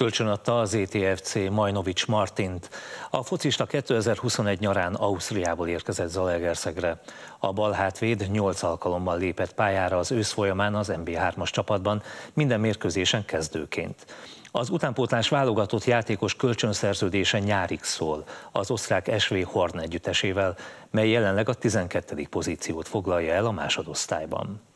kölcsönadta az ETFC Majnovics Martint. A focista 2021 nyarán Ausztriából érkezett Zalaegerszegre. A bal hátvéd 8 alkalommal lépett pályára az ősz folyamán az MB3-as csapatban, minden mérkőzésen kezdőként. Az utánpótlás válogatott játékos kölcsönszerződése nyárig szól az osztrák SV Horn együttesével, mely jelenleg a 12. pozíciót foglalja el a másodosztályban.